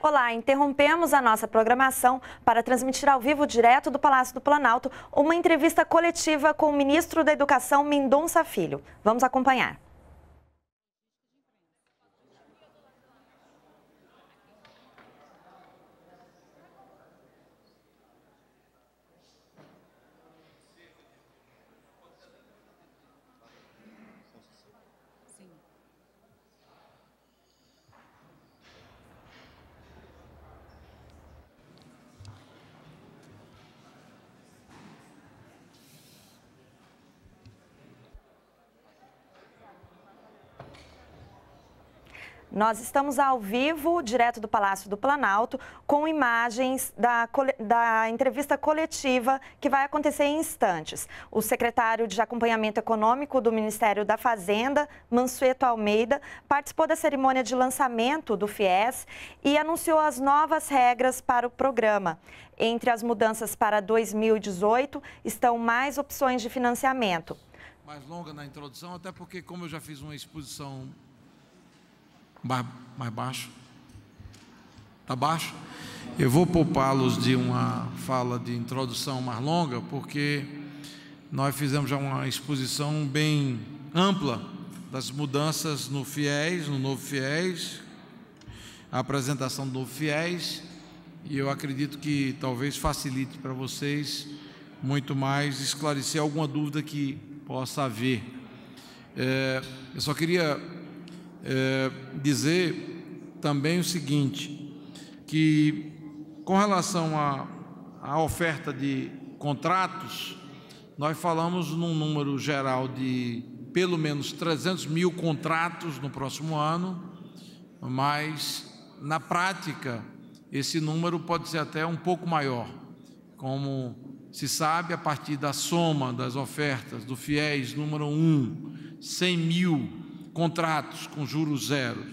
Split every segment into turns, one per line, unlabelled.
Olá, interrompemos a nossa programação para transmitir ao vivo direto do Palácio do Planalto uma entrevista coletiva com o ministro da Educação Mendonça Filho. Vamos acompanhar. Nós estamos ao vivo, direto do Palácio do Planalto, com imagens da, da entrevista coletiva que vai acontecer em instantes. O secretário de Acompanhamento Econômico do Ministério da Fazenda, Mansueto Almeida, participou da cerimônia de lançamento do FIES e anunciou as novas regras para o programa. Entre as mudanças para 2018 estão mais opções de financiamento.
Mais longa na introdução, até porque, como eu já fiz uma exposição mais baixo. Está baixo? Eu vou poupá-los de uma fala de introdução mais longa, porque nós fizemos já uma exposição bem ampla das mudanças no FIES, no novo FIES, a apresentação do novo FIES, e eu acredito que talvez facilite para vocês muito mais esclarecer alguma dúvida que possa haver. É, eu só queria é, dizer também o seguinte, que com relação à, à oferta de contratos, nós falamos num número geral de pelo menos 300 mil contratos no próximo ano, mas na prática esse número pode ser até um pouco maior. Como se sabe, a partir da soma das ofertas do FIES número 1, 100 mil contratos com juros zero.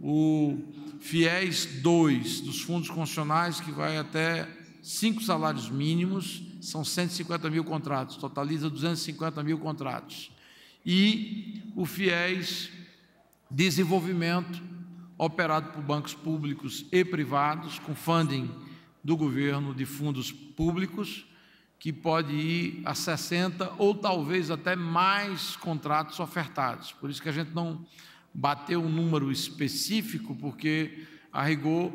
O FIES 2 dos fundos constitucionais, que vai até cinco salários mínimos, são 150 mil contratos, totaliza 250 mil contratos. E o FIES Desenvolvimento, operado por bancos públicos e privados, com funding do governo de fundos públicos, que pode ir a 60 ou talvez até mais contratos ofertados. Por isso que a gente não bateu um número específico, porque a rigor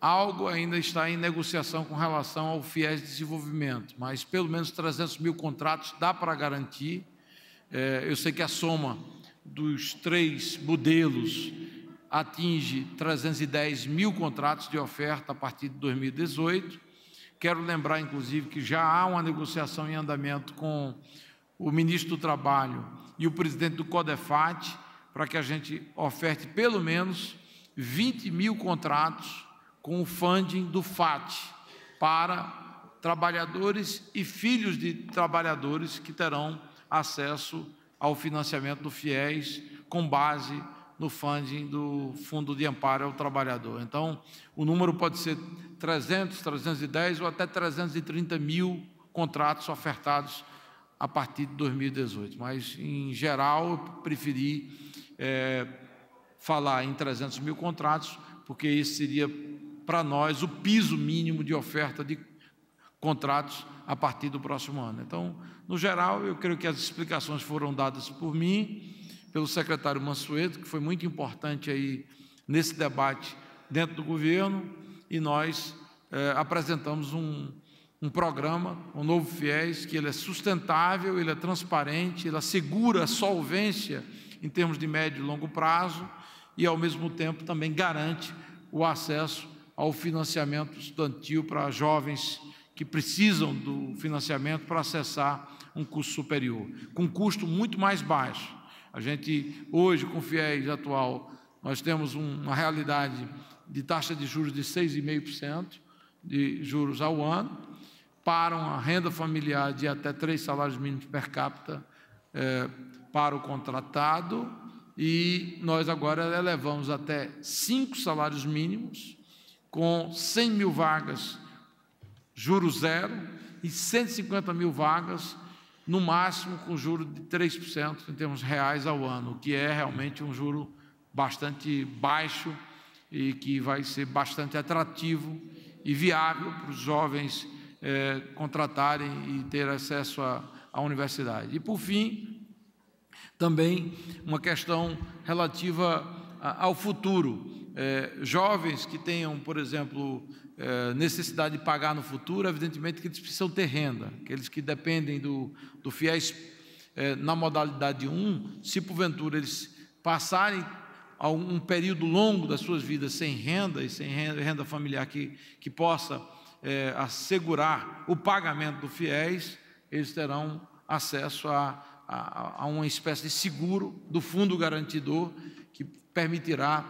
algo ainda está em negociação com relação ao FIES de desenvolvimento, mas pelo menos 300 mil contratos dá para garantir. É, eu sei que a soma dos três modelos atinge 310 mil contratos de oferta a partir de 2018. Quero lembrar, inclusive, que já há uma negociação em andamento com o ministro do Trabalho e o presidente do CODEFAT para que a gente oferte pelo menos 20 mil contratos com o funding do FAT para trabalhadores e filhos de trabalhadores que terão acesso ao financiamento do FIES com base no funding do Fundo de Amparo ao Trabalhador. Então, o número pode ser 300, 310 ou até 330 mil contratos ofertados a partir de 2018. Mas, em geral, eu preferi é, falar em 300 mil contratos, porque esse seria, para nós, o piso mínimo de oferta de contratos a partir do próximo ano. Então, no geral, eu creio que as explicações foram dadas por mim pelo secretário Mansueto, que foi muito importante aí nesse debate dentro do governo, e nós é, apresentamos um, um programa, o um Novo FIES, que ele é sustentável, ele é transparente, ele assegura a solvência em termos de médio e longo prazo e, ao mesmo tempo, também garante o acesso ao financiamento estudantil para jovens que precisam do financiamento para acessar um curso superior, com um custo muito mais baixo. A gente, hoje, com o FIES atual, nós temos uma realidade de taxa de juros de 6,5% de juros ao ano, para uma renda familiar de até três salários mínimos per capita é, para o contratado, e nós agora elevamos até cinco salários mínimos, com 100 mil vagas juros zero e 150 mil vagas no máximo com juro de 3% em termos reais ao ano, o que é realmente um juro bastante baixo e que vai ser bastante atrativo e viável para os jovens é, contratarem e ter acesso à, à universidade. E, por fim, também uma questão relativa ao futuro. É, jovens que tenham, por exemplo, é, necessidade de pagar no futuro, evidentemente que eles precisam ter renda. Aqueles que dependem do, do FIES é, eh, na modalidade 1, se porventura eles passarem um período longo das suas vidas sem renda e sem renda, renda familiar que, que possa é, assegurar o pagamento do FIES, eles terão acesso a, a, a uma espécie de seguro do fundo garantidor que permitirá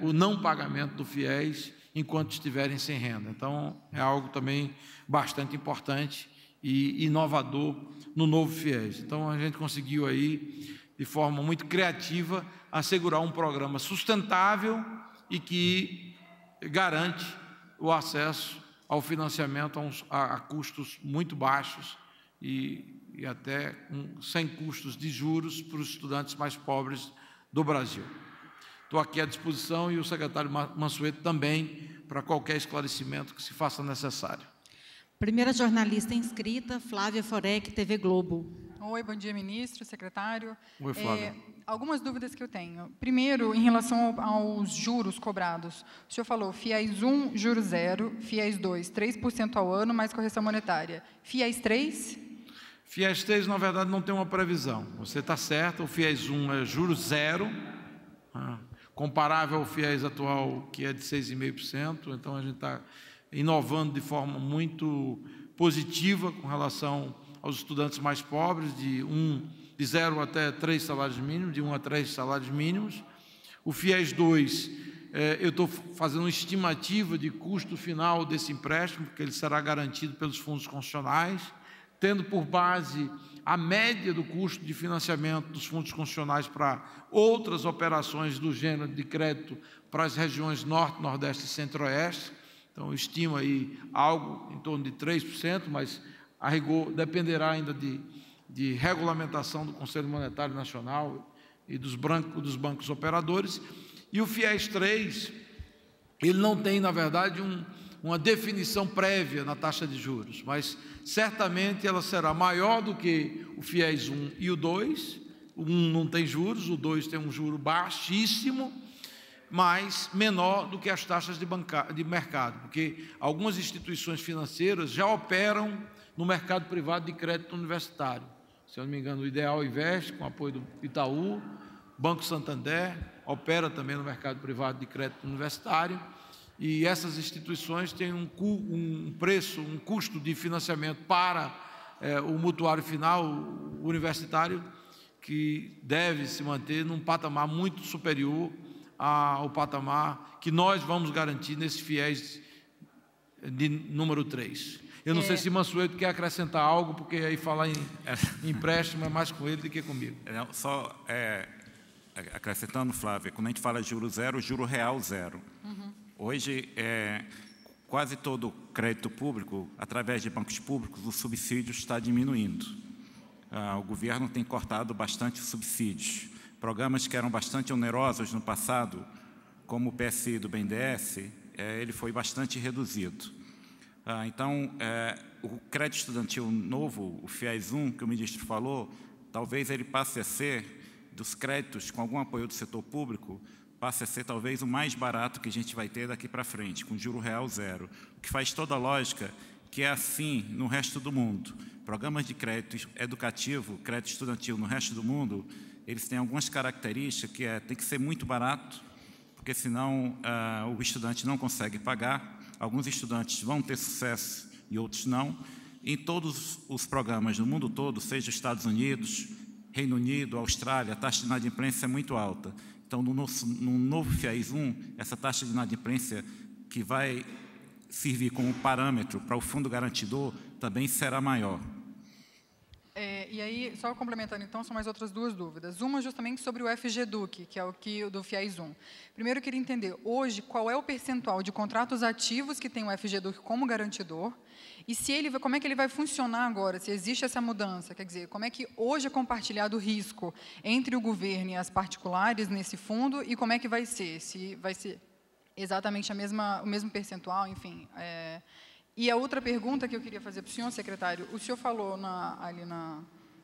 o não pagamento do FIES enquanto estiverem sem renda. Então, é algo também bastante importante e inovador no novo FIES. Então, a gente conseguiu aí, de forma muito criativa, assegurar um programa sustentável e que garante o acesso ao financiamento a, uns, a, a custos muito baixos e, e até um, sem custos de juros para os estudantes mais pobres do Brasil. Estou aqui à disposição e o secretário Mansueto também para qualquer esclarecimento que se faça
necessário. Primeira jornalista inscrita, Flávia Forec, TV Globo. Oi, bom dia, ministro, secretário. Oi, Flávia. É, algumas dúvidas que eu tenho. Primeiro, em relação ao, aos juros cobrados. O senhor falou FIES 1, juro zero, FIES 2, 3% ao ano, mais correção monetária. FIES 3?
FIES 3, na verdade, não tem uma previsão. Você está certo, o FIES 1 é juro zero, né? comparável ao FIES atual, que é de 6,5%. Então, a gente está inovando de forma muito positiva com relação aos estudantes mais pobres, de, um, de zero até três salários mínimos, de um a três salários mínimos. O FIES 2, é, eu estou fazendo uma estimativa de custo final desse empréstimo, porque ele será garantido pelos fundos constitucionais, tendo por base a média do custo de financiamento dos fundos constitucionais para outras operações do gênero de crédito para as regiões Norte, Nordeste e Centro-Oeste. Então, estima aí algo em torno de 3%, mas a rigor dependerá ainda de, de regulamentação do Conselho Monetário Nacional e dos, branco, dos bancos operadores. E o FIES 3, ele não tem, na verdade, um, uma definição prévia na taxa de juros, mas certamente ela será maior do que o FIES 1 e o 2. O 1 não tem juros, o 2 tem um juro baixíssimo, mas menor do que as taxas de, banca... de mercado, porque algumas instituições financeiras já operam no mercado privado de crédito universitário. Se eu não me engano, o Ideal Invest com apoio do Itaú, Banco Santander, opera também no mercado privado de crédito universitário. E essas instituições têm um, um preço, um custo de financiamento para é, o mutuário final universitário que deve se manter num patamar muito superior ao patamar que nós vamos garantir nesse fiéis de número 3. Eu não é. sei se Mansueto quer acrescentar algo, porque aí falar em,
empréstimo é mais com ele do que comigo. É, não, só é, acrescentando, Flávia, quando a gente fala juro zero, juro real zero. Uhum. Hoje, é, quase todo o crédito público, através de bancos públicos, o subsídio está diminuindo. Ah, o governo tem cortado bastante subsídios. Programas que eram bastante onerosos no passado, como o PSI do BNDES, é, ele foi bastante reduzido. Ah, então, é, o crédito estudantil novo, o FIES 1, que o ministro falou, talvez ele passe a ser dos créditos com algum apoio do setor público, passa a ser talvez o mais barato que a gente vai ter daqui para frente, com juro real zero. O que faz toda a lógica que é assim no resto do mundo. Programas de crédito educativo, crédito estudantil no resto do mundo, eles têm algumas características que é, tem que ser muito barato, porque senão ah, o estudante não consegue pagar. Alguns estudantes vão ter sucesso e outros não. Em todos os programas no mundo todo, seja Estados Unidos, Reino Unido, Austrália, a taxa de inadimplência é muito alta. Então, no, nosso, no novo FIAIS 1, essa taxa de inadimplência que vai servir como parâmetro para o fundo garantidor também será maior.
É, e aí, só complementando então, são mais outras duas dúvidas. Uma justamente sobre o FGDUC, que é o que do FIAIS 1. Primeiro, eu queria entender, hoje, qual é o percentual de contratos ativos que tem o FGDUC como garantidor e se ele, como é que ele vai funcionar agora? Se existe essa mudança, quer dizer, como é que hoje é compartilhado o risco entre o governo e as particulares nesse fundo e como é que vai ser? Se vai ser exatamente a mesma, o mesmo percentual, enfim. É... E a outra pergunta que eu queria fazer para o senhor, secretário, o senhor falou na, ali na,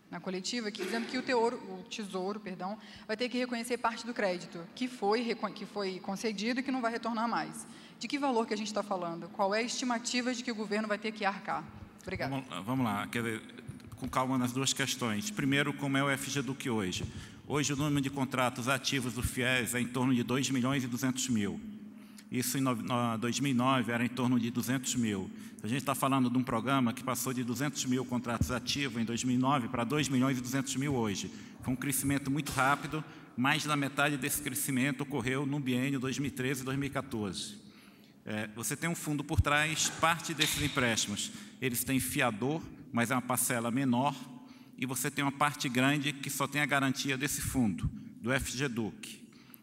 na coletiva, que, dizendo que o, teoro, o Tesouro perdão, vai ter que reconhecer parte do crédito que foi, que foi concedido e que não vai retornar mais. De que valor que a gente está falando? Qual é a estimativa de que o governo vai ter que arcar? Obrigada.
Vamos, vamos lá, dizer, com calma nas duas questões. Primeiro, como é o FGDUC hoje? Hoje o número de contratos ativos do FIES é em torno de 2 milhões e 200 mil. Isso em 2009 era em torno de 200 mil. A gente está falando de um programa que passou de 200 mil contratos ativos em 2009 para 2 milhões e 200 mil hoje. Foi um crescimento muito rápido, mais da metade desse crescimento ocorreu no biênio 2013 e 2014. É, você tem um fundo por trás, parte desses empréstimos, eles têm fiador, mas é uma parcela menor, e você tem uma parte grande que só tem a garantia desse fundo, do FGDUC.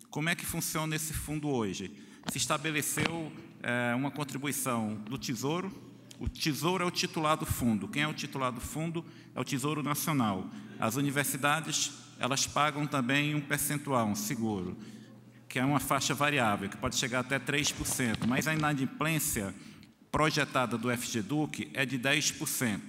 Como é que funciona esse fundo hoje? Se estabeleceu é, uma contribuição do Tesouro, o Tesouro é o titular do fundo. Quem é o titular do fundo é o Tesouro Nacional. As universidades, elas pagam também um percentual, um seguro que é uma faixa variável, que pode chegar até 3%, mas a inadimplência projetada do FGDUC é de 10%.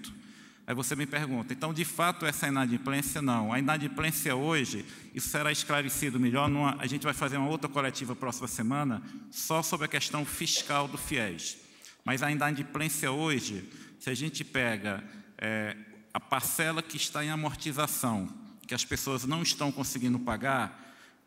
Aí você me pergunta, então, de fato, essa inadimplência não. A inadimplência hoje, isso será esclarecido melhor, numa, a gente vai fazer uma outra coletiva próxima semana, só sobre a questão fiscal do FIES. Mas a inadimplência hoje, se a gente pega é, a parcela que está em amortização, que as pessoas não estão conseguindo pagar,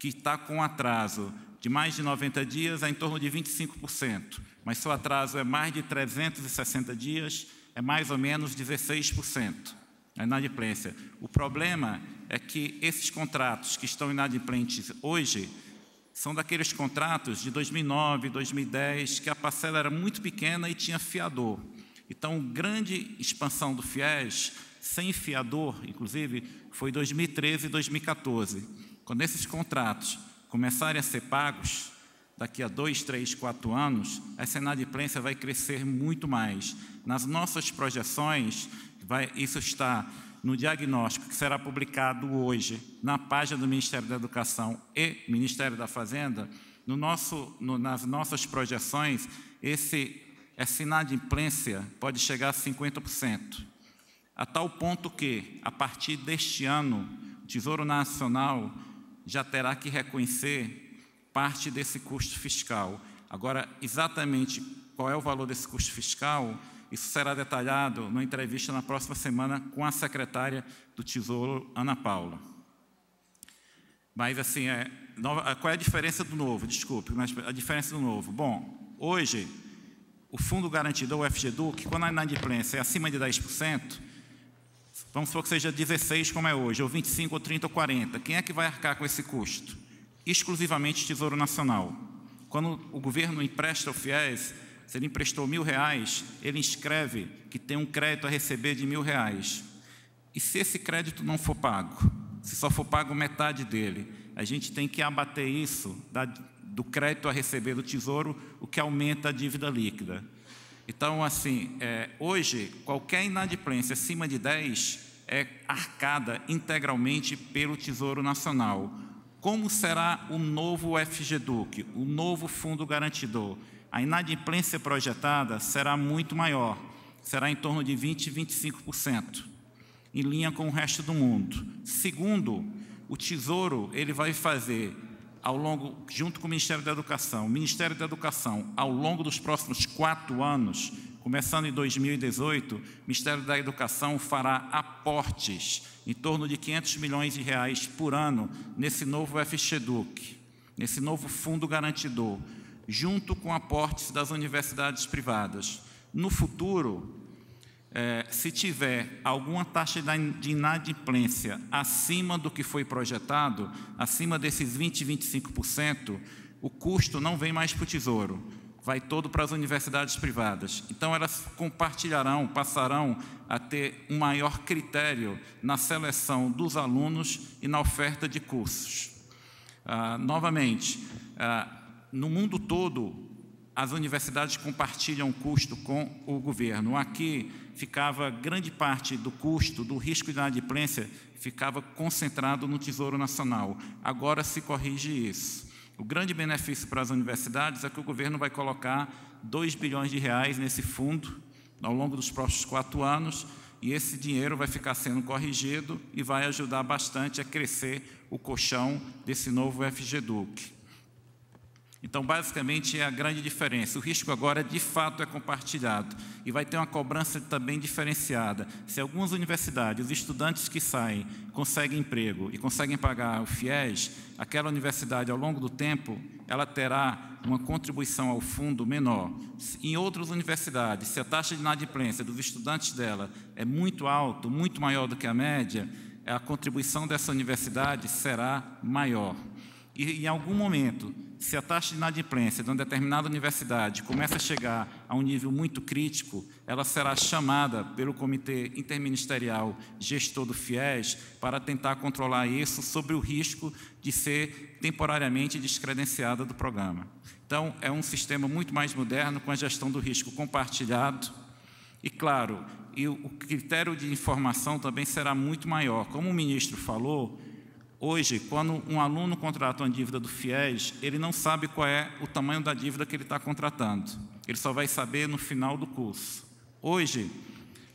que está com atraso de mais de 90 dias é em torno de 25%, mas seu atraso é mais de 360 dias, é mais ou menos 16%. É inadimplência. O problema é que esses contratos que estão inadimplentes hoje são daqueles contratos de 2009, 2010, que a parcela era muito pequena e tinha fiador. Então, grande expansão do FIES, sem fiador, inclusive, foi 2013 e 2014. Quando esses contratos começarem a ser pagos, daqui a dois, três, quatro anos, essa inadimplência vai crescer muito mais. Nas nossas projeções, vai, isso está no diagnóstico que será publicado hoje na página do Ministério da Educação e Ministério da Fazenda, no nosso, no, nas nossas projeções, esse, essa inadimplência pode chegar a 50%. A tal ponto que, a partir deste ano, o Tesouro Nacional já terá que reconhecer parte desse custo fiscal. Agora, exatamente qual é o valor desse custo fiscal, isso será detalhado na entrevista na próxima semana com a secretária do Tesouro, Ana Paula. Mas, assim, é, nova, é, qual é a diferença do novo? Desculpe, mas a diferença do novo. Bom, hoje, o Fundo Garantidor, o FGDUC, quando a inadimplência é acima de 10%, Vamos supor que seja 16, como é hoje, ou 25, ou 30, ou 40. Quem é que vai arcar com esse custo? Exclusivamente Tesouro Nacional. Quando o governo empresta o FIES, se ele emprestou mil reais, ele inscreve que tem um crédito a receber de mil reais. E se esse crédito não for pago, se só for pago metade dele, a gente tem que abater isso da, do crédito a receber do Tesouro, o que aumenta a dívida líquida. Então, assim, é, hoje, qualquer inadimplência acima de 10 é arcada integralmente pelo Tesouro Nacional. Como será o novo FGDUC, o novo Fundo Garantidor? A inadimplência projetada será muito maior, será em torno de 20% e 25%, em linha com o resto do mundo. Segundo, o Tesouro ele vai fazer ao longo, junto com o Ministério da Educação, o Ministério da Educação, ao longo dos próximos quatro anos, começando em 2018, o Ministério da Educação fará aportes em torno de 500 milhões de reais por ano nesse novo FXEDUC, nesse novo fundo garantidor, junto com aportes das universidades privadas. No futuro, é, se tiver alguma taxa de inadimplência acima do que foi projetado, acima desses 20%, 25%, o custo não vem mais para o Tesouro, vai todo para as universidades privadas. Então, elas compartilharão, passarão a ter um maior critério na seleção dos alunos e na oferta de cursos. Ah, novamente, ah, no mundo todo, as universidades compartilham o custo com o governo. Aqui ficava grande parte do custo, do risco de inadimplência, ficava concentrado no Tesouro Nacional. Agora se corrige isso. O grande benefício para as universidades é que o governo vai colocar 2 bilhões de reais nesse fundo ao longo dos próximos quatro anos, e esse dinheiro vai ficar sendo corrigido e vai ajudar bastante a crescer o colchão desse novo FGDUC. Então, basicamente, é a grande diferença. O risco agora, de fato, é compartilhado e vai ter uma cobrança também diferenciada. Se algumas universidades, os estudantes que saem, conseguem emprego e conseguem pagar o FIES, aquela universidade, ao longo do tempo, ela terá uma contribuição ao fundo menor. Em outras universidades, se a taxa de inadimplência dos estudantes dela é muito alta, muito maior do que a média, a contribuição dessa universidade será maior. E, em algum momento, se a taxa de inadimplência de uma determinada universidade começa a chegar a um nível muito crítico, ela será chamada pelo Comitê Interministerial Gestor do FIES para tentar controlar isso sobre o risco de ser temporariamente descredenciada do programa. Então, é um sistema muito mais moderno com a gestão do risco compartilhado e, claro, e o critério de informação também será muito maior. Como o ministro falou, Hoje, quando um aluno contrata uma dívida do FIES, ele não sabe qual é o tamanho da dívida que ele está contratando. Ele só vai saber no final do curso. Hoje,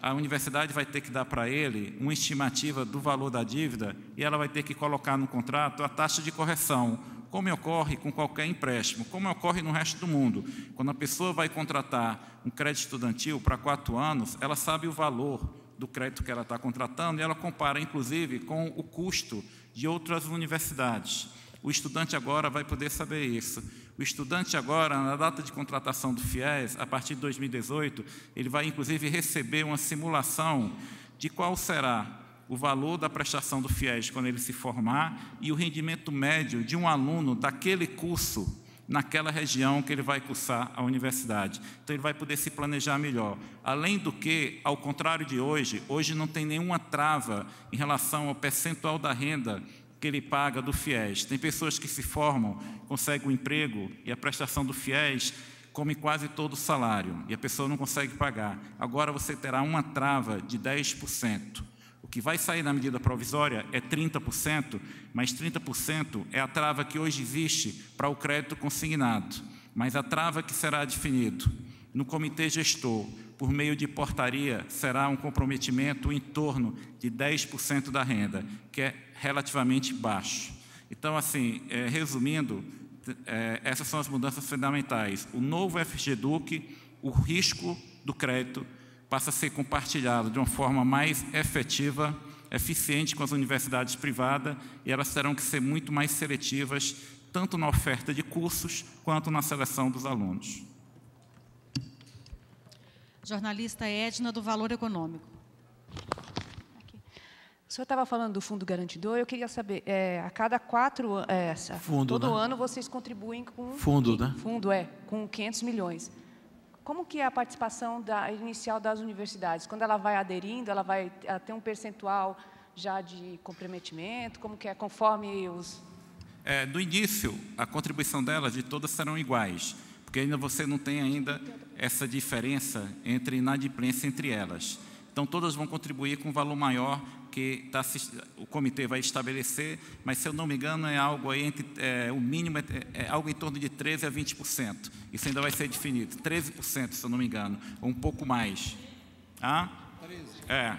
a universidade vai ter que dar para ele uma estimativa do valor da dívida e ela vai ter que colocar no contrato a taxa de correção, como ocorre com qualquer empréstimo, como ocorre no resto do mundo. Quando a pessoa vai contratar um crédito estudantil para quatro anos, ela sabe o valor do crédito que ela está contratando e ela compara, inclusive, com o custo de outras universidades. O estudante agora vai poder saber isso. O estudante agora, na data de contratação do FIES, a partir de 2018, ele vai inclusive receber uma simulação de qual será o valor da prestação do FIES quando ele se formar e o rendimento médio de um aluno daquele curso naquela região que ele vai cursar a universidade. Então, ele vai poder se planejar melhor. Além do que, ao contrário de hoje, hoje não tem nenhuma trava em relação ao percentual da renda que ele paga do FIES. Tem pessoas que se formam, conseguem um emprego e a prestação do FIES come quase todo o salário e a pessoa não consegue pagar. Agora você terá uma trava de 10%. O que vai sair na medida provisória é 30%, mas 30% é a trava que hoje existe para o crédito consignado, mas a trava que será definido no comitê gestor por meio de portaria será um comprometimento em torno de 10% da renda, que é relativamente baixo. Então, assim, é, resumindo, é, essas são as mudanças fundamentais. O novo FGDUC, o risco do crédito passa a ser compartilhado de uma forma mais efetiva, eficiente com as universidades privadas, e elas terão que ser muito mais seletivas, tanto na oferta de cursos quanto na seleção dos alunos.
Jornalista Edna, do Valor Econômico. O senhor estava falando do
fundo garantidor, eu queria saber, é, a cada quatro... É, fundo, todo né? ano vocês contribuem com... Fundo, né? Fundo, é, com 500 milhões como que é a participação da, inicial das universidades? Quando ela vai aderindo, ela vai eh, ter um percentual já de comprometimento? Como que é conforme os...
É, no início, a contribuição delas de todas serão iguais, porque ainda você não tem ainda essa diferença entre inadimplência entre elas. Então, todas vão contribuir com um valor maior que tá, o comitê vai estabelecer, mas, se eu não me engano, é algo aí entre, é, o mínimo é, é, algo em torno de 13% a 20%. Isso ainda vai ser definido, 13%, se eu não me engano, ou um pouco mais. Ah? É,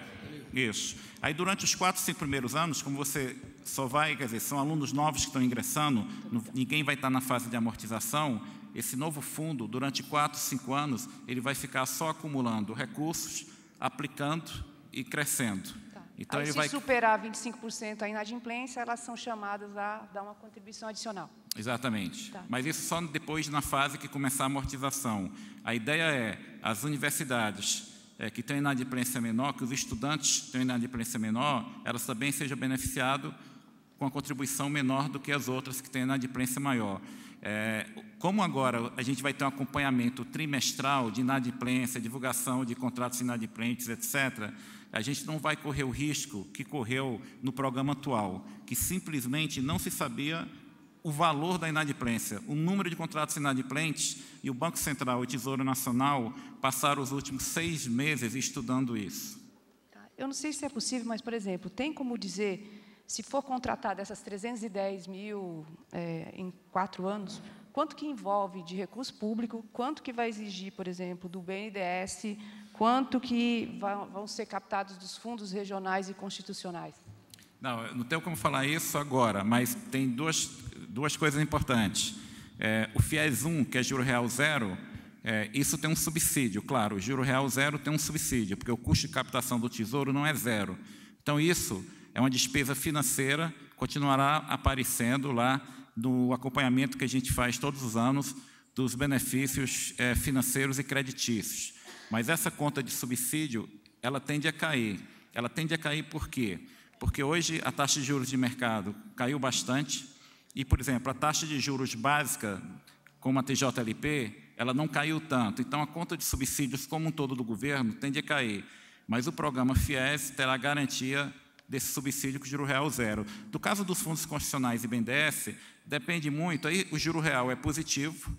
isso. Aí, durante os quatro, cinco primeiros anos, como você só vai, quer dizer, são alunos novos que estão ingressando, ninguém vai estar na fase de amortização, esse novo fundo, durante quatro, cinco anos, ele vai ficar só acumulando recursos, aplicando e crescendo. Tá. Então, Aí, ele se vai...
superar 25% a inadimplência, elas são chamadas a dar uma contribuição adicional.
Exatamente. Tá. Mas isso só depois, na fase que começar a amortização. A ideia é, as universidades é, que têm inadimplência menor, que os estudantes têm inadimplência menor, elas também sejam beneficiadas com a contribuição menor do que as outras que têm inadimplência maior. É, como agora a gente vai ter um acompanhamento trimestral de inadimplência, divulgação de contratos inadimplentes, etc., a gente não vai correr o risco que correu no programa atual, que simplesmente não se sabia o valor da inadimplência, o número de contratos inadimplentes, e o Banco Central e o Tesouro Nacional passaram os últimos seis meses estudando isso.
Tá. Eu não sei se é possível, mas, por exemplo, tem como dizer, se for contratado essas 310 mil é, em quatro anos, quanto que envolve de recurso público, quanto que vai exigir, por exemplo, do BNDES, quanto que vão ser captados dos fundos regionais e constitucionais?
Não, não tenho como falar isso agora, mas tem duas, duas coisas importantes. É, o FIES 1, que é juro real zero, é, isso tem um subsídio, claro, o juro real zero tem um subsídio, porque o custo de captação do Tesouro não é zero. Então, isso é uma despesa financeira, continuará aparecendo lá do acompanhamento que a gente faz todos os anos dos benefícios é, financeiros e creditícios. Mas essa conta de subsídio, ela tende a cair. Ela tende a cair por quê? Porque hoje a taxa de juros de mercado caiu bastante e, por exemplo, a taxa de juros básica, como a TJLP, ela não caiu tanto. Então, a conta de subsídios como um todo do governo tende a cair. Mas o programa FIES terá garantia desse subsídio com juro real zero. No caso dos fundos constitucionais e BNDES, Depende muito, aí o juro real é positivo,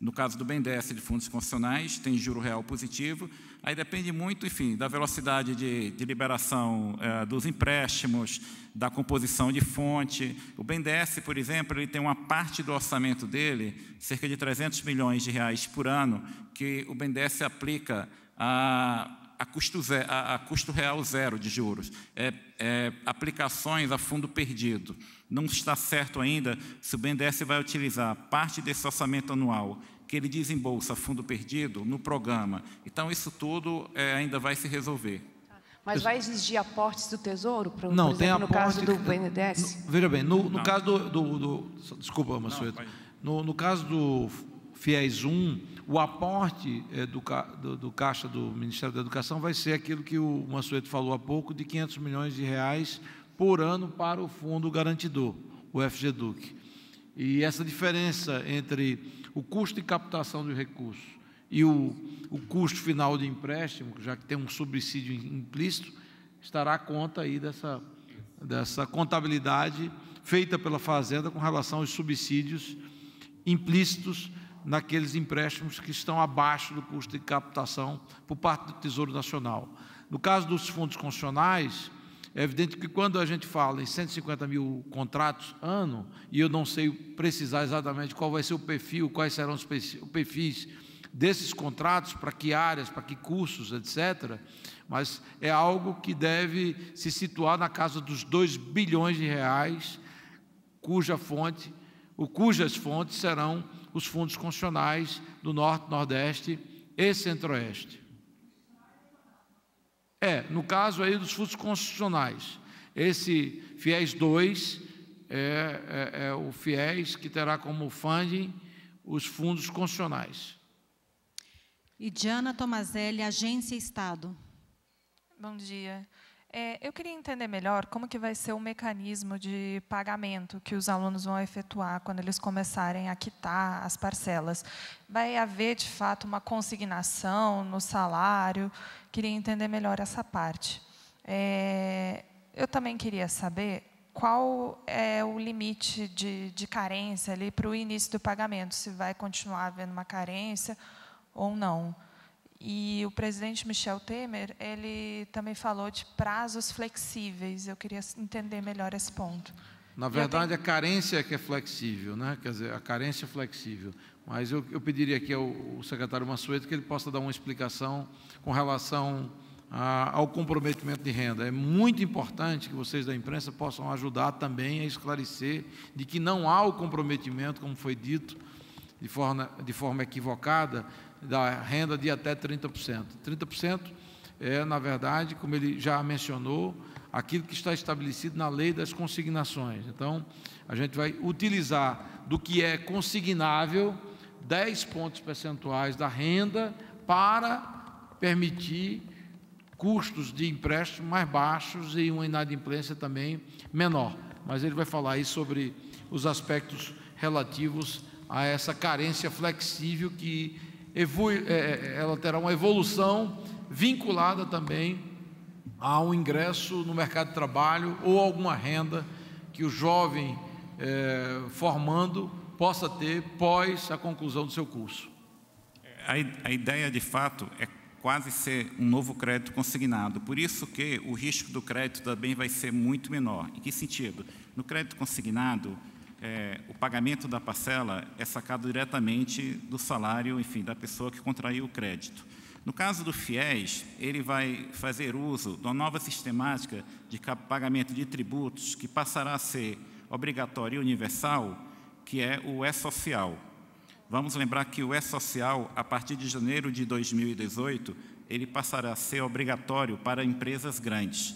no caso do BNDES de fundos constitucionais, tem juro real positivo, aí depende muito, enfim, da velocidade de, de liberação eh, dos empréstimos, da composição de fonte. O BNDES, por exemplo, ele tem uma parte do orçamento dele, cerca de 300 milhões de reais por ano, que o BNDES aplica a a custo, a, a custo real zero de juros, é, é, aplicações a fundo perdido. Não está certo ainda se o BNDES vai utilizar parte desse orçamento anual que ele desembolsa a fundo perdido no programa. Então, isso tudo é, ainda vai se resolver.
Mas vai exigir aportes do Tesouro, para não, por exemplo, tem aporte, no caso do BNDES?
veja bem, no, no caso do, do, do, Desculpa, Massueto. No, no, caso do FIES 1, o aporte é, do, do, do, caixa do Ministério da Educação vai ser aquilo que o Mansueto falou há pouco, de 500 milhões de reais por ano para o fundo garantidor, o FGDUC. E essa diferença entre o custo de captação do recurso e o, o custo final de empréstimo, já que tem um subsídio implícito, estará à conta aí dessa, dessa contabilidade feita pela Fazenda com relação aos subsídios implícitos naqueles empréstimos que estão abaixo do custo de captação por parte do Tesouro Nacional. No caso dos fundos constitucionais, é evidente que quando a gente fala em 150 mil contratos ano, e eu não sei precisar exatamente qual vai ser o perfil, quais serão os perfis desses contratos, para que áreas, para que cursos, etc., mas é algo que deve se situar na casa dos 2 bilhões de reais, cuja fonte, cujas fontes serão os fundos constitucionais do Norte, Nordeste e Centro-Oeste. É, no caso aí dos fundos constitucionais, esse FIES 2 é, é, é o FIES que terá como funding os fundos constitucionais.
E Diana Tomazelli, Agência
Estado. Bom dia. É, eu queria entender melhor como que vai ser o mecanismo de pagamento que os alunos vão efetuar quando eles começarem a quitar as parcelas. Vai haver, de fato, uma consignação no salário? Queria entender melhor essa parte. É, eu também queria saber qual é o limite de, de carência ali para o início do pagamento, se vai continuar havendo uma carência ou não. E o presidente Michel Temer, ele também falou de prazos flexíveis. Eu queria entender melhor esse ponto. Na verdade, tenho... a
carência é que é flexível, né? quer dizer, a carência é flexível. Mas eu, eu pediria aqui ao, ao secretário Massueto que ele possa dar uma explicação com relação a, ao comprometimento de renda. É muito importante que vocês da imprensa possam ajudar também a esclarecer de que não há o comprometimento, como foi dito de forma, de forma equivocada, da renda de até 30%. 30% é, na verdade, como ele já mencionou, aquilo que está estabelecido na lei das consignações. Então, a gente vai utilizar do que é consignável 10 pontos percentuais da renda para permitir custos de empréstimo mais baixos e uma inadimplência também menor. Mas ele vai falar aí sobre os aspectos relativos a essa carência flexível que é, é, é, ela terá uma evolução vinculada também a um ingresso no mercado de trabalho ou alguma renda que o jovem formando possa ter
pós a conclusão do seu curso. A, a ideia, de fato, é quase ser um novo crédito consignado. Por isso que o risco do crédito também vai ser muito menor. Em que sentido? No crédito consignado, é, o pagamento da parcela é sacado diretamente do salário, enfim, da pessoa que contraiu o crédito. No caso do FIES, ele vai fazer uso de uma nova sistemática de pagamento de tributos que passará a ser obrigatório e universal, que é o E-Social. Vamos lembrar que o E-Social, a partir de janeiro de 2018, ele passará a ser obrigatório para empresas grandes.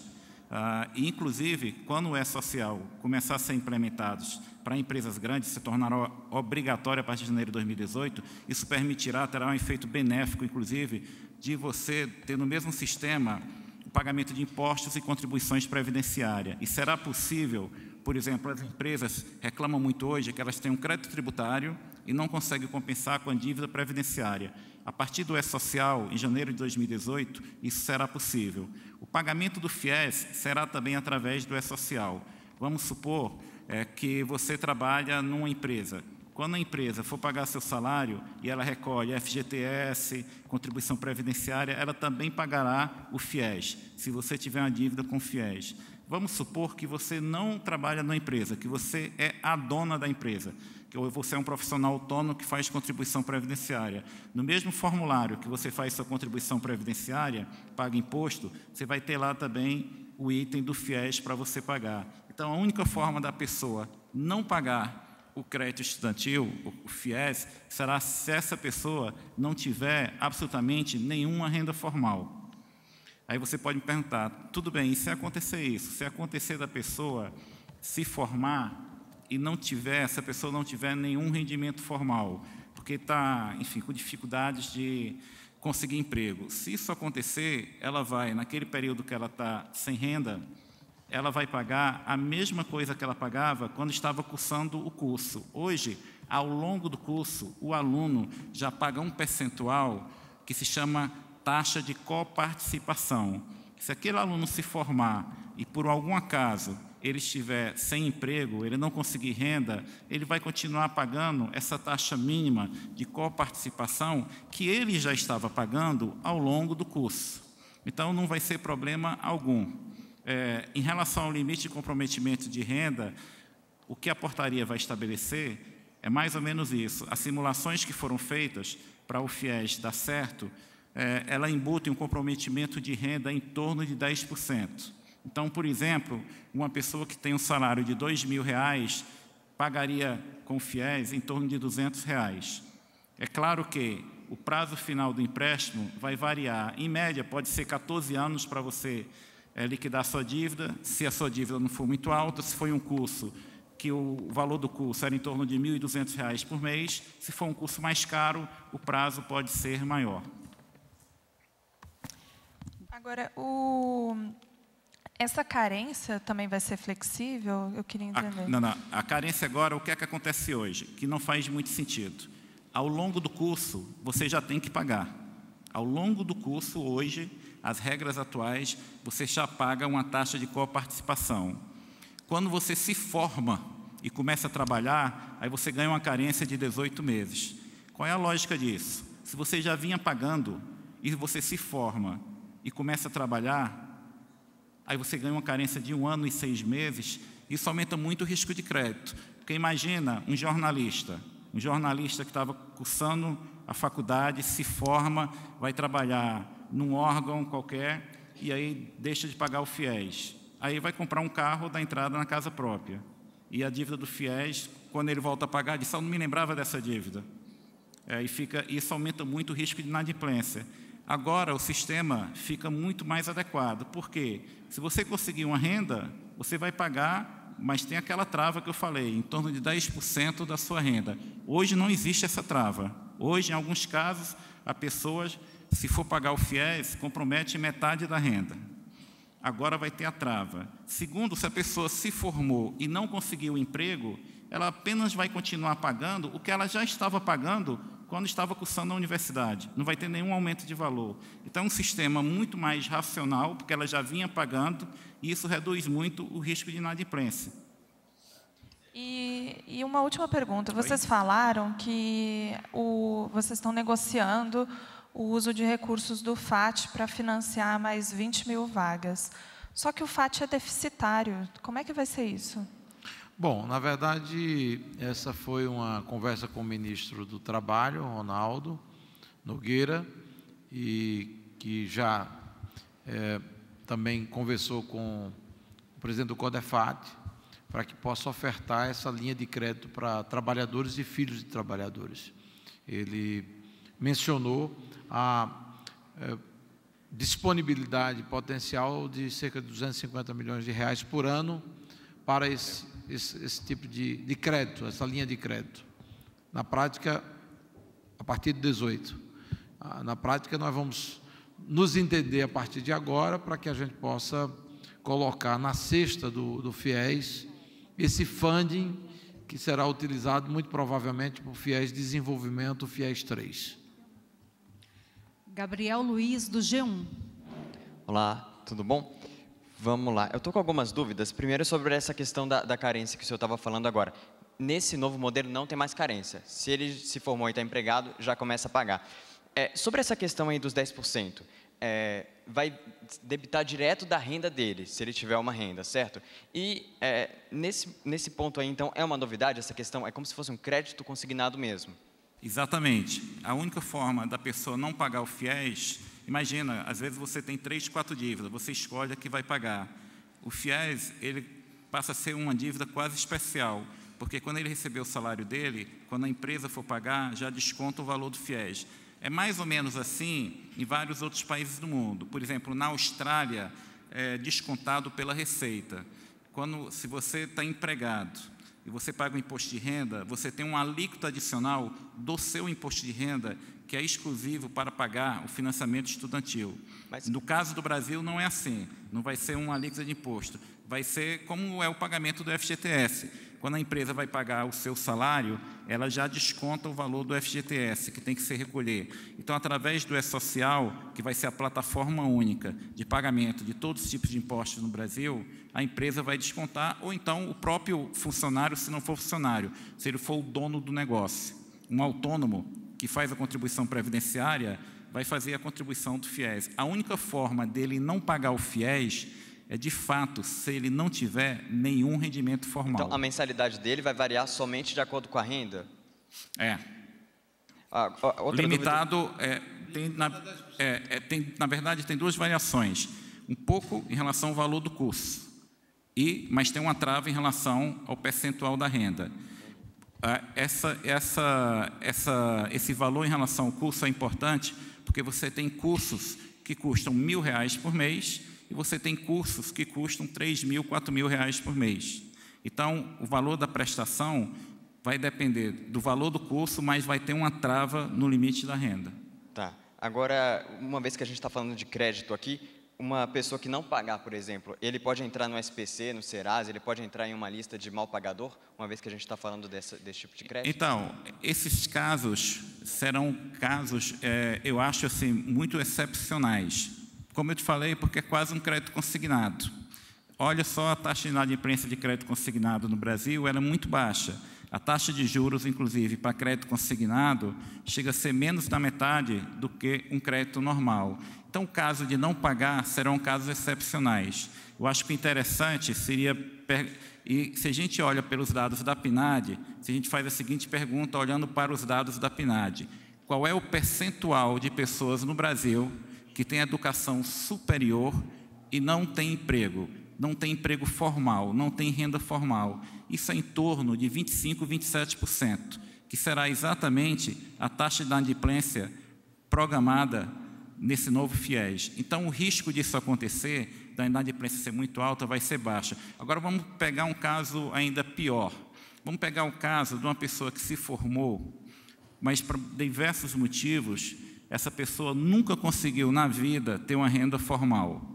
Ah, inclusive, quando o E-Social começar a ser implementado para empresas grandes se tornará obrigatória a partir de janeiro de 2018. Isso permitirá, terá um efeito benéfico, inclusive, de você ter no mesmo sistema o pagamento de impostos e contribuições previdenciárias. E será possível, por exemplo, as empresas reclamam muito hoje que elas têm um crédito tributário e não conseguem compensar com a dívida previdenciária. A partir do E-Social, em janeiro de 2018, isso será possível. O pagamento do FIES será também através do E-Social. Vamos supor é que você trabalha numa empresa. Quando a empresa for pagar seu salário e ela recolhe FGTS, contribuição previdenciária, ela também pagará o FIES, se você tiver uma dívida com FIES. Vamos supor que você não trabalha na empresa, que você é a dona da empresa, que você é um profissional autônomo que faz contribuição previdenciária. No mesmo formulário que você faz sua contribuição previdenciária, paga imposto, você vai ter lá também o item do FIES para você pagar. Então, a única forma da pessoa não pagar o crédito estudantil, o FIES, será se essa pessoa não tiver absolutamente nenhuma renda formal. Aí você pode me perguntar, tudo bem, e se acontecer isso? Se acontecer da pessoa se formar e não tiver, essa pessoa não tiver nenhum rendimento formal, porque está, enfim, com dificuldades de conseguir emprego. Se isso acontecer, ela vai, naquele período que ela está sem renda, ela vai pagar a mesma coisa que ela pagava quando estava cursando o curso. Hoje, ao longo do curso, o aluno já paga um percentual que se chama taxa de coparticipação. Se aquele aluno se formar e, por algum acaso, ele estiver sem emprego, ele não conseguir renda, ele vai continuar pagando essa taxa mínima de coparticipação que ele já estava pagando ao longo do curso. Então, não vai ser problema algum. É, em relação ao limite de comprometimento de renda, o que a portaria vai estabelecer é mais ou menos isso. As simulações que foram feitas para o FIES dar certo, é, ela embutem um comprometimento de renda em torno de 10%. Então, por exemplo, uma pessoa que tem um salário de dois mil reais pagaria com fiéis em torno de duzentos reais. É claro que o prazo final do empréstimo vai variar. Em média, pode ser 14 anos para você é, liquidar sua dívida, se a sua dívida não for muito alta, se foi um curso que o valor do curso era em torno de R$ 1.200 por mês, se for um curso mais caro, o prazo pode ser maior.
Agora, o essa carência também vai ser flexível? Eu queria entender. A, não, não.
A carência agora, o que é que acontece hoje? Que não faz muito sentido. Ao longo do curso, você já tem que pagar. Ao longo do curso, hoje, as regras atuais, você já paga uma taxa de coparticipação. Quando você se forma e começa a trabalhar, aí você ganha uma carência de 18 meses. Qual é a lógica disso? Se você já vinha pagando e você se forma e começa a trabalhar, aí você ganha uma carência de um ano e seis meses, isso aumenta muito o risco de crédito. Porque imagina um jornalista, um jornalista que estava cursando a faculdade, se forma, vai trabalhar num órgão qualquer e aí deixa de pagar o FIES. Aí vai comprar um carro da entrada na casa própria. E a dívida do FIES, quando ele volta a pagar, diz, eu não me lembrava dessa dívida. É, e fica, isso aumenta muito o risco de inadimplência. Agora o sistema fica muito mais adequado, porque se você conseguir uma renda, você vai pagar, mas tem aquela trava que eu falei, em torno de 10% da sua renda. Hoje não existe essa trava. Hoje, em alguns casos, a pessoa, se for pagar o FIES, compromete metade da renda. Agora vai ter a trava. Segundo, se a pessoa se formou e não conseguiu emprego, ela apenas vai continuar pagando o que ela já estava pagando quando estava cursando a universidade. Não vai ter nenhum aumento de valor. Então, é um sistema muito mais racional, porque ela já vinha pagando, e isso reduz muito o risco de inadimplência.
E, e uma última pergunta. Vocês Oi? falaram que o, vocês estão negociando o uso de recursos do FAT para financiar mais 20 mil vagas. Só que o FAT é deficitário. Como é que vai ser isso?
Bom, na verdade, essa foi uma conversa com o ministro do Trabalho, Ronaldo Nogueira, e que já é, também conversou com o presidente do CODEFAT, para que possa ofertar essa linha de crédito para trabalhadores e filhos de trabalhadores. Ele mencionou a é, disponibilidade potencial de cerca de 250 milhões de reais por ano para esse esse, esse tipo de, de crédito, essa linha de crédito. Na prática, a partir de 18. Ah, na prática, nós vamos nos entender a partir de agora para que a gente possa colocar na cesta do, do FIES esse funding que será utilizado muito provavelmente por FIES
Desenvolvimento, FIES 3.
Gabriel Luiz, do G1.
Olá, tudo bom? Vamos lá. Eu estou com algumas dúvidas. Primeiro, é sobre essa questão da, da carência que o senhor estava falando agora. Nesse novo modelo, não tem mais carência. Se ele se formou e está empregado, já começa a pagar. É, sobre essa questão aí dos 10%, é, vai debitar direto da renda dele, se ele tiver uma renda, certo? E é, nesse, nesse ponto aí, então, é uma novidade essa questão? É como se fosse um crédito consignado mesmo?
Exatamente. A única forma da pessoa não pagar o FIES Imagina, às vezes você tem três, quatro dívidas, você escolhe a que vai pagar. O FIES, ele passa a ser uma dívida quase especial, porque quando ele receber o salário dele, quando a empresa for pagar, já desconta o valor do FIES. É mais ou menos assim em vários outros países do mundo. Por exemplo, na Austrália, é descontado pela Receita. Quando, se você está empregado e você paga o imposto de renda, você tem um alíquota adicional do seu imposto de renda que é exclusivo para pagar o financiamento estudantil. Mas... No caso do Brasil, não é assim. Não vai ser uma alíquota de imposto. Vai ser como é o pagamento do FGTS. Quando a empresa vai pagar o seu salário, ela já desconta o valor do FGTS, que tem que ser recolher. Então, através do E-Social, que vai ser a plataforma única de pagamento de todos os tipos de impostos no Brasil, a empresa vai descontar, ou então o próprio funcionário, se não for funcionário, se ele for o dono do negócio. Um autônomo que faz a contribuição previdenciária vai fazer a contribuição do FIES. A única forma dele não pagar o FIES é, de fato, se ele não tiver nenhum
rendimento formal. Então, a mensalidade dele vai variar somente de acordo com a renda?
É. Ah, Limitado,
é, tem, na, é, é, tem, na verdade, tem
duas variações. Um pouco em relação ao valor do curso, e, mas tem uma trava em relação ao percentual da renda. Ah, essa, essa, essa, esse valor em relação ao curso é importante porque você tem cursos que custam mil reais por mês e você tem cursos que custam três mil, quatro mil reais por mês. Então, o valor da prestação vai depender do valor do curso, mas vai ter uma trava no limite da renda.
Tá. Agora, uma vez que a gente está falando de crédito aqui, uma pessoa que não pagar, por exemplo, ele pode entrar no SPC, no Serasa, ele pode entrar em uma lista de mal pagador, uma vez que a gente está falando desse tipo de crédito? Então,
esses casos serão casos, é, eu acho assim, muito excepcionais. Como eu te falei, porque é quase um crédito consignado. Olha só a taxa de imprensa de crédito consignado no Brasil, ela é muito baixa. A taxa de juros, inclusive, para crédito consignado, chega a ser menos da metade do que um crédito normal. Então, caso de não pagar serão casos excepcionais. Eu acho que interessante seria. E se a gente olha pelos dados da PNAD, se a gente faz a seguinte pergunta, olhando para os dados da PNAD: qual é o percentual de pessoas no Brasil que tem educação superior e não tem emprego? Não tem emprego formal, não tem renda formal. Isso é em torno de 25, 27%, que será exatamente a taxa de inadimplência programada nesse novo fiéis. Então, o risco disso acontecer, da inadimplência ser muito alta, vai ser baixa. Agora, vamos pegar um caso ainda pior. Vamos pegar o caso de uma pessoa que se formou, mas por diversos motivos, essa pessoa nunca conseguiu na vida ter uma renda formal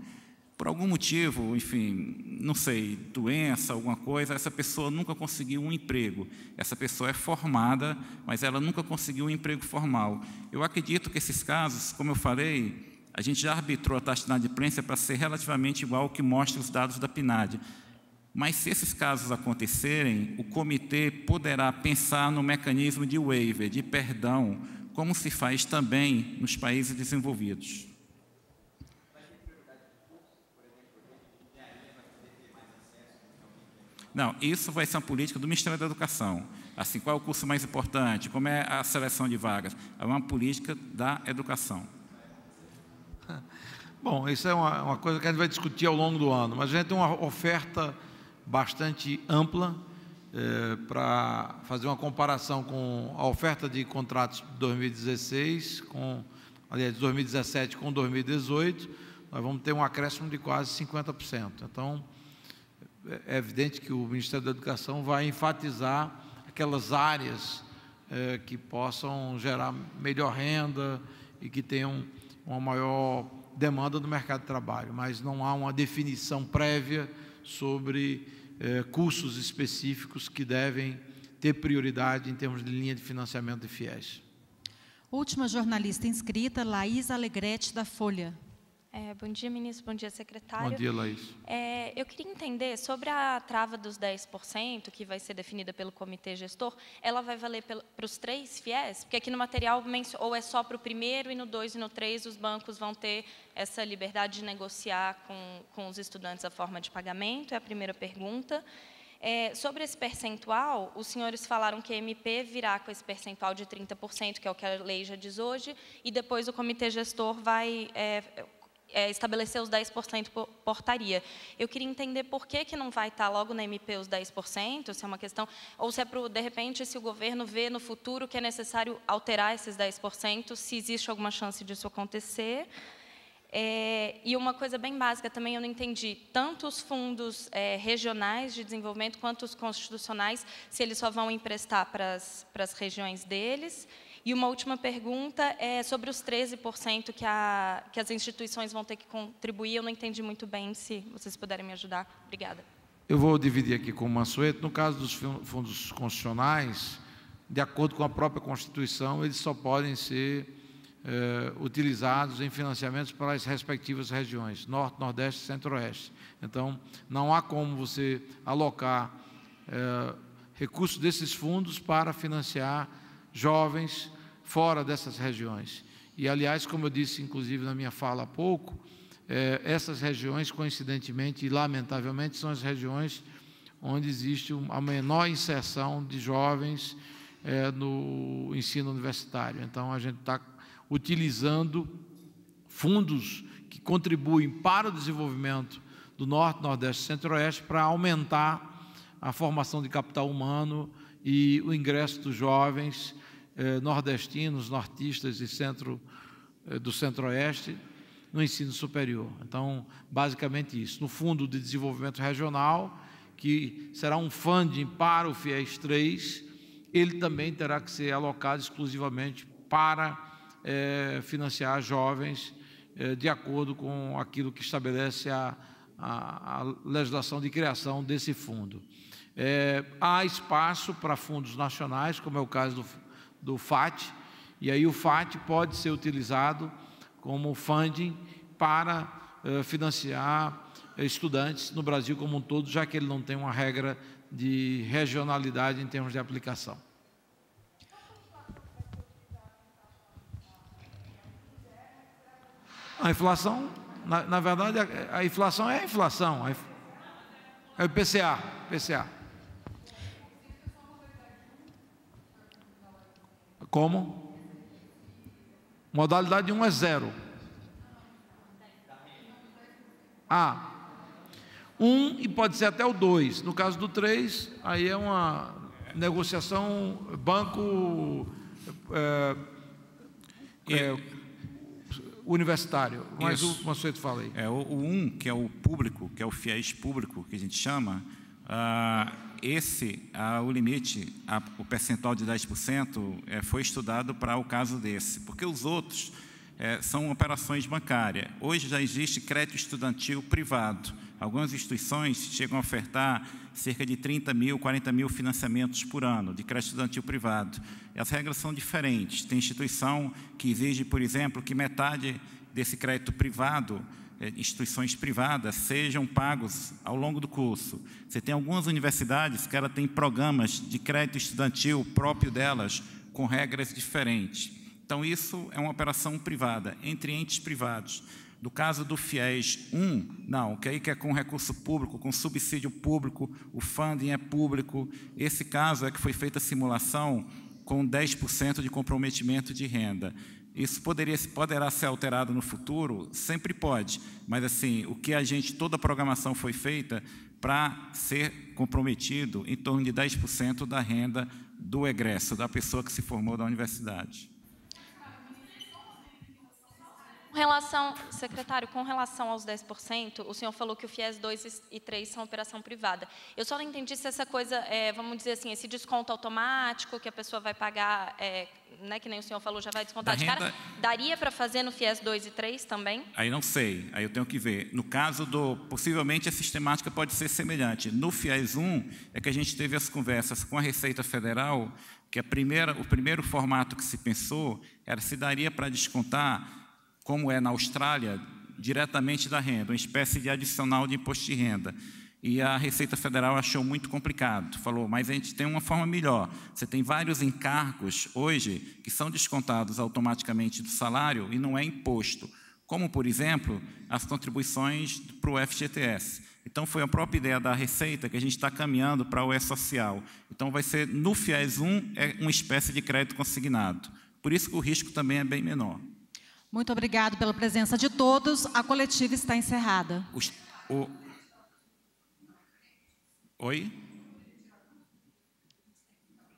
por algum motivo, enfim, não sei, doença, alguma coisa, essa pessoa nunca conseguiu um emprego. Essa pessoa é formada, mas ela nunca conseguiu um emprego formal. Eu acredito que esses casos, como eu falei, a gente já arbitrou a taxa de inadimplência para ser relativamente igual ao que mostra os dados da PNAD. Mas se esses casos acontecerem, o comitê poderá pensar no mecanismo de waiver, de perdão, como se faz também nos países desenvolvidos. Não, isso vai ser uma política do Ministério da Educação. Assim, qual é o curso mais importante? Como é a seleção de vagas? É uma política da educação.
Bom, isso é uma, uma coisa que a gente vai discutir ao longo do ano, mas a gente tem uma oferta bastante ampla é, eh, para fazer uma comparação com a oferta de contratos de 2016 com aliás, 2017 com 2018, nós vamos ter um acréscimo de quase 50%. Então, é evidente que o Ministério da Educação vai enfatizar aquelas áreas é, que possam gerar melhor renda e que tenham uma maior demanda do mercado de trabalho, mas não há uma definição prévia sobre é, cursos específicos que devem ter prioridade em termos de linha de financiamento de FIES.
Última jornalista inscrita, Laís Alegrete, da Folha. É,
bom dia, ministro. Bom dia, secretário. Bom dia, Laís. É, eu queria entender sobre a trava dos 10%, que vai ser definida pelo comitê gestor, ela vai valer para os três FIES? Porque aqui no material, ou é só para o primeiro, e no dois e no três os bancos vão ter essa liberdade de negociar com, com os estudantes a forma de pagamento? É a primeira pergunta. É, sobre esse percentual, os senhores falaram que a MP virá com esse percentual de 30%, que é o que a lei já diz hoje, e depois o comitê gestor vai é, é, estabelecer os 10% por portaria. Eu queria entender por que, que não vai estar tá logo na MP os 10%, se é uma questão, ou se é, pro, de repente, se o governo vê no futuro que é necessário alterar esses 10%, se existe alguma chance disso acontecer. É, e uma coisa bem básica também, eu não entendi, tanto os fundos é, regionais de desenvolvimento quanto os constitucionais, se eles só vão emprestar para as regiões deles, e uma última pergunta é sobre os 13% que, a, que as instituições vão ter que contribuir. Eu não entendi muito bem, se vocês puderem me ajudar. Obrigada.
Eu vou dividir aqui com o Mansueto. No caso dos fundos constitucionais, de acordo com a própria Constituição, eles só podem ser eh, utilizados em financiamentos para as respectivas regiões, Norte, Nordeste e Centro-Oeste. Então, não há como você alocar eh, recursos desses fundos para financiar jovens fora dessas regiões. E, aliás, como eu disse, inclusive, na minha fala há pouco, é, essas regiões, coincidentemente e lamentavelmente, são as regiões onde existe a menor inserção de jovens é, no ensino universitário. Então, a gente está utilizando fundos que contribuem para o desenvolvimento do Norte, Nordeste e Centro-Oeste para aumentar a formação de capital humano, e o ingresso dos jovens eh, nordestinos, nortistas e centro, eh, do centro-oeste no ensino superior. Então, basicamente isso. No Fundo de Desenvolvimento Regional, que será um funding para o FIES 3, ele também terá que ser alocado exclusivamente para eh, financiar jovens eh, de acordo com aquilo que estabelece a, a, a legislação de criação desse fundo. É, há espaço para fundos nacionais, como é o caso do, do FAT, e aí o FAT pode ser utilizado como funding para eh, financiar eh, estudantes no Brasil como um todo, já que ele não tem uma regra de regionalidade em termos de aplicação. A inflação, na, na verdade, a, a, inflação é a inflação, é o IPCA, PCA. Como? Modalidade 1 é zero. A. 1 e pode ser até o 2. No caso do 3, aí é uma negociação banco é, é, é. universitário. Mas o
conceito fala aí. É, o 1, um, que é o público, que é o fiéis público, que a gente chama, ah, esse, a, o limite, a, o percentual de 10% é, foi estudado para o caso desse, porque os outros é, são operações bancárias. Hoje já existe crédito estudantil privado. Algumas instituições chegam a ofertar cerca de 30 mil, 40 mil financiamentos por ano de crédito estudantil privado. As regras são diferentes. Tem instituição que exige, por exemplo, que metade desse crédito privado é, instituições privadas sejam pagos ao longo do curso. Você tem algumas universidades que ela tem programas de crédito estudantil próprio delas, com regras diferentes. Então, isso é uma operação privada, entre entes privados. No caso do FIES 1, não, que aí que é com recurso público, com subsídio público, o funding é público. Esse caso é que foi feita a simulação com 10% de comprometimento de renda. Isso poderia, poderá ser alterado no futuro? Sempre pode, mas assim, o que a gente, toda a programação foi feita para ser comprometido em torno de 10% da renda do egresso, da pessoa que se formou da universidade
relação, secretário, com relação aos 10%, o senhor falou que o FIES 2 e 3 são operação privada. Eu só não entendi se essa coisa, é, vamos dizer assim, esse desconto automático que a pessoa vai pagar, é, né, que nem o senhor falou, já vai descontar da de renda... cara, daria para fazer no FIES 2 e 3 também?
Aí não sei, aí eu tenho que ver. No caso do, possivelmente a sistemática pode ser semelhante. No FIES 1 é que a gente teve as conversas com a Receita Federal, que a primeira, o primeiro formato que se pensou era se daria para descontar como é na Austrália, diretamente da renda, uma espécie de adicional de imposto de renda. E a Receita Federal achou muito complicado. Falou, mas a gente tem uma forma melhor. Você tem vários encargos hoje que são descontados automaticamente do salário e não é imposto. Como, por exemplo, as contribuições para o FGTS. Então, foi a própria ideia da Receita que a gente está caminhando para o E-Social. Então, vai ser no FIES 1, é uma espécie de crédito consignado. Por isso que o risco também é bem menor.
Muito obrigado pela presença de todos. A coletiva está encerrada.
O, o... Oi?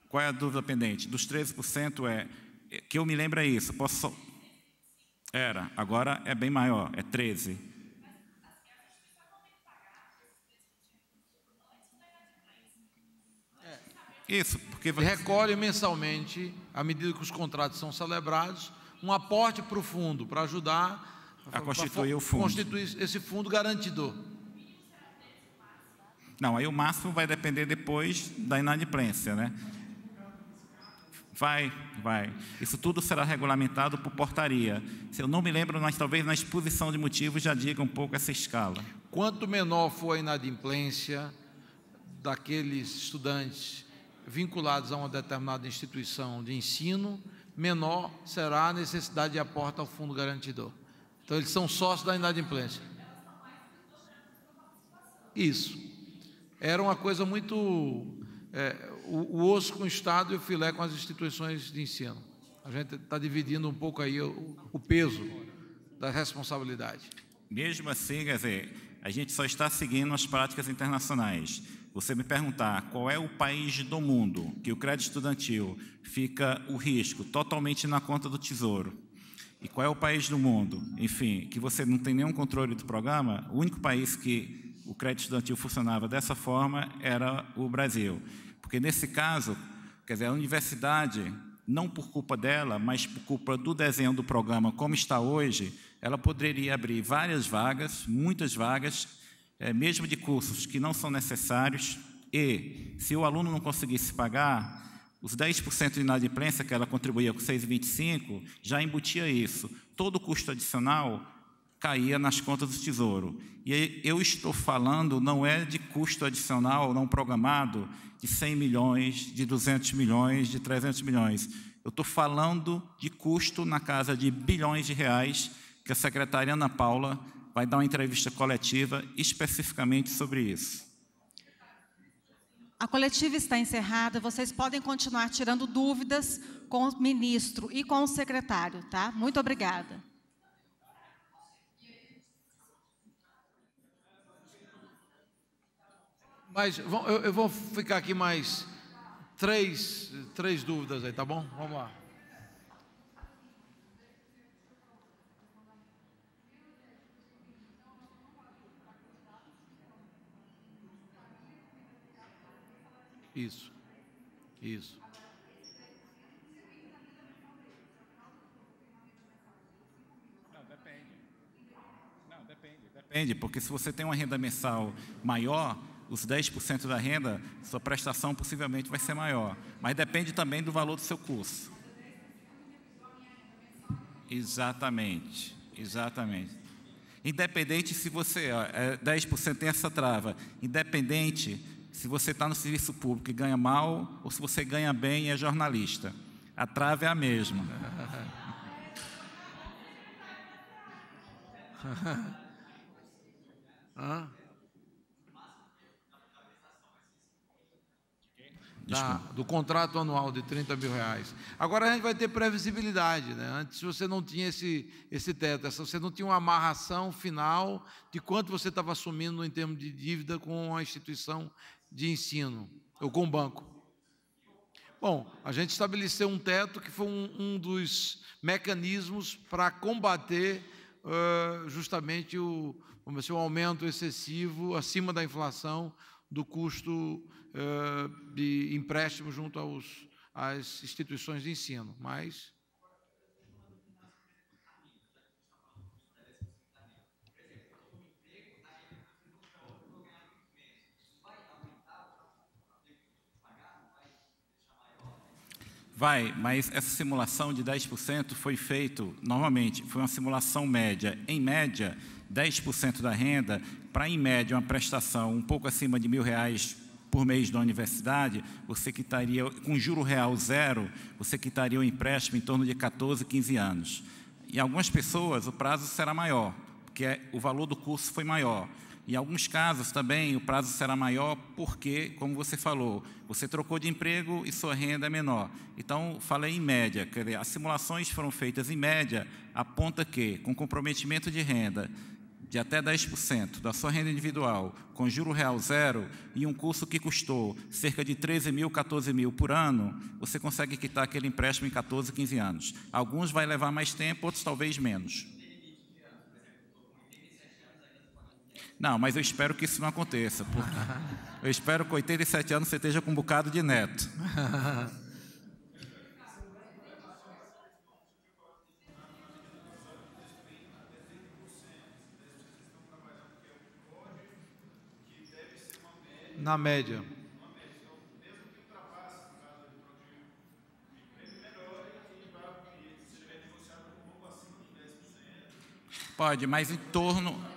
Qual é a dúvida pendente? Dos 13% é, é. Que eu me lembro é isso. Posso... Era, agora é bem maior, é 13%.
Isso, porque. você Recolhe mensalmente, à medida que os contratos são celebrados, um aporte para o fundo, para ajudar a, constituir o fundo. Constituir
esse fundo garantidor. Não, aí o máximo vai depender depois da inadimplência, né? Vai, vai. Isso tudo será regulamentado por portaria. Se eu não me lembro, mas talvez na exposição de motivos já diga um pouco essa escala. Quanto menor
for a inadimplência daqueles estudantes vinculados a uma determinada instituição de ensino, menor será a necessidade de aporte ao fundo garantidor. Então, eles são sócios da inadimplência. Isso. Era uma coisa muito. É, o, o, osso com o Estado e o filé com as instituições de ensino. A gente está dividindo um pouco aí o, o peso da responsabilidade.
Mesmo assim, quer dizer, a gente só está seguindo as práticas internacionais você me perguntar qual é o país do mundo que o crédito estudantil fica o risco totalmente na conta do Tesouro, e qual é o país do mundo, enfim, que você não tem nenhum controle do programa, o único país que o crédito estudantil funcionava dessa forma era o Brasil. Porque nesse caso, quer dizer, a universidade, não por culpa dela, mas por culpa do desenho do programa como está hoje, ela poderia abrir várias vagas, muitas vagas, é, mesmo de cursos que não são necessários, e se o aluno não conseguisse pagar, os 10% de inadimplência que ela contribuía com 6,25 já embutia isso. Todo o custo adicional caía nas contas do Tesouro. E eu estou falando não é de custo adicional não programado de 100 milhões, de 200 milhões, de 300 milhões. Eu estou falando de custo na casa de bilhões de reais que a secretária Ana Paula vai dar uma entrevista coletiva especificamente sobre isso.
A coletiva está encerrada. Vocês podem continuar tirando dúvidas com o ministro e com o secretário, tá? Muito obrigada.
Mas eu vou ficar aqui mais três, três dúvidas aí, tá bom? Vamos lá. Isso. Isso.
Não, depende. Não, depende. Depende, porque se você tem uma renda mensal maior, os 10% da renda, sua prestação possivelmente vai ser maior. Mas depende também do valor do seu curso. Exatamente, exatamente. Independente se você, ó, 10% é tem essa trava, independente se você está no serviço público e ganha mal, ou se você ganha bem e é jornalista. A trave é a mesma.
Hã? Tá, da, do contrato anual de 30 mil reais. Agora a gente vai ter previsibilidade. Né? Antes você não tinha esse, esse teto, essa, você não tinha uma amarração final de quanto você estava assumindo em termos de dívida com a instituição de ensino ou com banco? Bom, a gente estabeleceu um teto que foi um, um dos mecanismos para combater uh, justamente o, vamos dizer, o aumento excessivo acima da inflação do custo uh, de empréstimo junto aos, às instituições de ensino. Mas
Vai, mas essa simulação de 10% foi feito, novamente, foi uma simulação média. Em média, 10% da renda para, em média, uma prestação um pouco acima de mil reais por mês da universidade, você quitaria, com juro real zero, você quitaria o um empréstimo em torno de 14, 15 anos. Em algumas pessoas, o prazo será maior, porque o valor do curso foi maior. Em alguns casos também o prazo será maior porque, como você falou, você trocou de emprego e sua renda é menor. Então, falei em média, quer dizer, as simulações foram feitas em média, aponta que, com comprometimento de renda de até 10% da sua renda individual, com juro real zero, e um curso que custou cerca de 13 mil, 14 mil por ano, você consegue quitar aquele empréstimo em 14, 15 anos. Alguns vai levar mais tempo, outros talvez menos. Não, mas eu espero que isso não aconteça, porque eu espero que 87 anos você esteja com um bocado de neto.
Na média.
Pode, mas em torno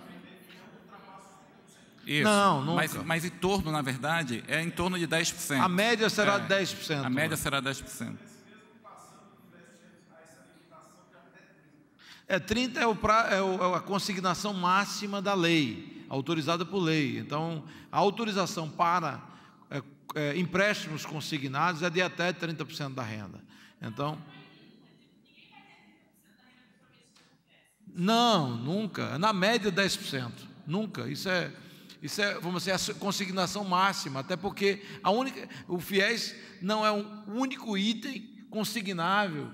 isso. Não, nunca. Mas, mas em torno, na verdade, é em torno de 10%. A média será é, 10%. A média mas. será 10%.
É, 30 é, o pra, é, o, é a consignação máxima da lei, autorizada por lei. Então, a autorização para é, é, empréstimos consignados é de até 30% da renda. Então. Não, nunca. Na média 10%. Nunca. Isso é isso é, vamos dizer, a consignação máxima, até porque a única, o fiéis não é um único item consignável,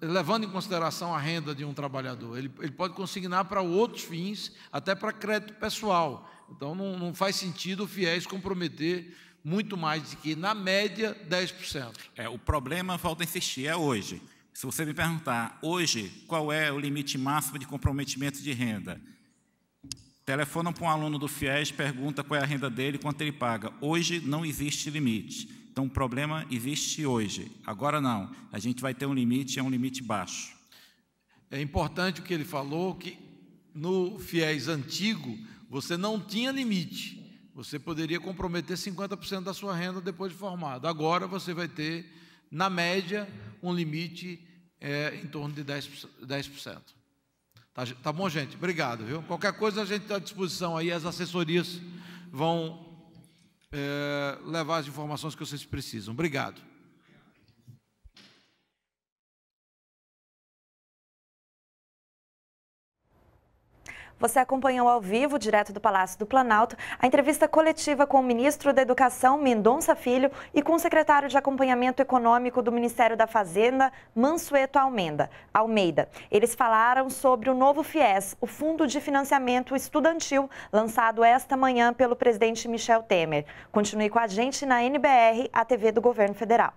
levando em consideração a renda de um trabalhador. Ele, ele pode consignar para outros fins, até para crédito pessoal. Então, não, não faz sentido o fiéis comprometer muito
mais do que, na média, 10%. É, o problema, volta a insistir, é hoje. Se você me perguntar, hoje, qual é o limite máximo de comprometimento de renda? Telefona para um aluno do FIES, pergunta qual é a renda dele, quanto ele paga. Hoje não existe limite. Então o problema existe hoje. Agora não. A gente vai ter um limite, é um limite baixo. É importante o que ele falou, que no FIES
antigo você não tinha limite. Você poderia comprometer 50% da sua renda depois de formado. Agora você vai ter, na média, um limite é, em torno de 10%. 10%. Tá, tá bom, gente? Obrigado, viu? Qualquer coisa a gente está à disposição aí, as assessorias vão é, levar as informações que vocês precisam. Obrigado.
Você acompanhou ao vivo, direto do Palácio do Planalto, a entrevista coletiva com o ministro da Educação, Mendonça Filho, e com o secretário de Acompanhamento Econômico do Ministério da Fazenda, Mansueto Almeida. Almeida. Eles falaram sobre o novo FIES, o Fundo de Financiamento Estudantil, lançado esta manhã pelo presidente Michel Temer. Continue com a gente na NBR, a TV do Governo Federal.